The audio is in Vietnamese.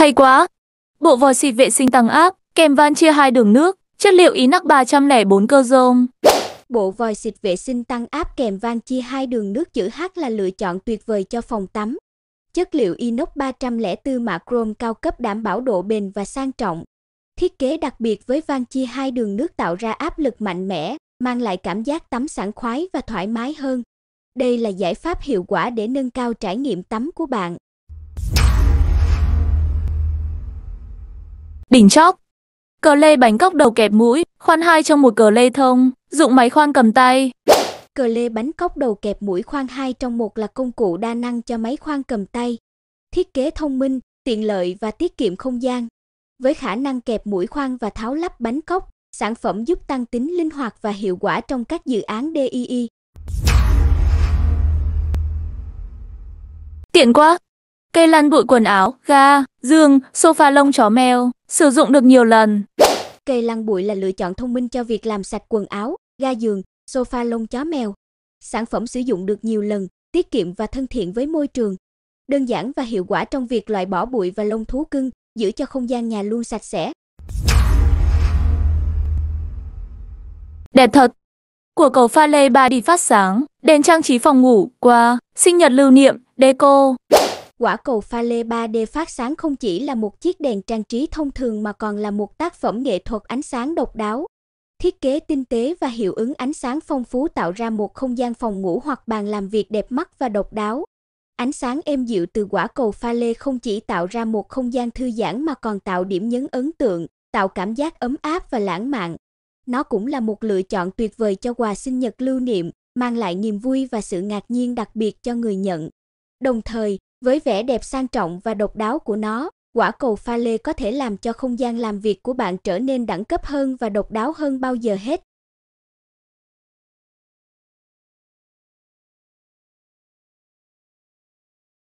Hay quá! Bộ vòi xịt vệ sinh tăng áp, kèm van chia hai đường nước, chất liệu inox 304 cơ rông. Bộ vòi xịt vệ sinh tăng áp kèm van chia hai đường nước chữ H là lựa chọn tuyệt vời cho phòng tắm. Chất liệu inox 304 mạ chrome cao cấp đảm bảo độ bền và sang trọng. Thiết kế đặc biệt với van chia hai đường nước tạo ra áp lực mạnh mẽ, mang lại cảm giác tắm sảng khoái và thoải mái hơn. Đây là giải pháp hiệu quả để nâng cao trải nghiệm tắm của bạn. đỉnh chóp. Cờ lê bánh cóc đầu kẹp mũi, khoan hai trong một cờ lê thông, dụng máy khoan cầm tay. Cờ lê bánh cóc đầu kẹp mũi khoan hai trong một là công cụ đa năng cho máy khoan cầm tay. Thiết kế thông minh, tiện lợi và tiết kiệm không gian. Với khả năng kẹp mũi khoan và tháo lắp bánh cóc, sản phẩm giúp tăng tính linh hoạt và hiệu quả trong các dự án DII. Tiện quá, cây lăn bụi quần áo, ga, giường, sofa lông chó mèo, sử dụng được nhiều lần. Cây lăn bụi là lựa chọn thông minh cho việc làm sạch quần áo, ga giường, sofa lông chó mèo. Sản phẩm sử dụng được nhiều lần, tiết kiệm và thân thiện với môi trường. Đơn giản và hiệu quả trong việc loại bỏ bụi và lông thú cưng, giữ cho không gian nhà luôn sạch sẽ. Đẹp thật! Của cầu pha lê ba đi phát sáng, đèn trang trí phòng ngủ, qua, sinh nhật lưu niệm, deco quả cầu pha lê 3D phát sáng không chỉ là một chiếc đèn trang trí thông thường mà còn là một tác phẩm nghệ thuật ánh sáng độc đáo. Thiết kế tinh tế và hiệu ứng ánh sáng phong phú tạo ra một không gian phòng ngủ hoặc bàn làm việc đẹp mắt và độc đáo. Ánh sáng êm dịu từ quả cầu pha lê không chỉ tạo ra một không gian thư giãn mà còn tạo điểm nhấn ấn tượng, tạo cảm giác ấm áp và lãng mạn. Nó cũng là một lựa chọn tuyệt vời cho quà sinh nhật lưu niệm, mang lại niềm vui và sự ngạc nhiên đặc biệt cho người nhận. Đồng thời, với vẻ đẹp sang trọng và độc đáo của nó, quả cầu pha lê có thể làm cho không gian làm việc của bạn trở nên đẳng cấp hơn và độc đáo hơn bao giờ hết.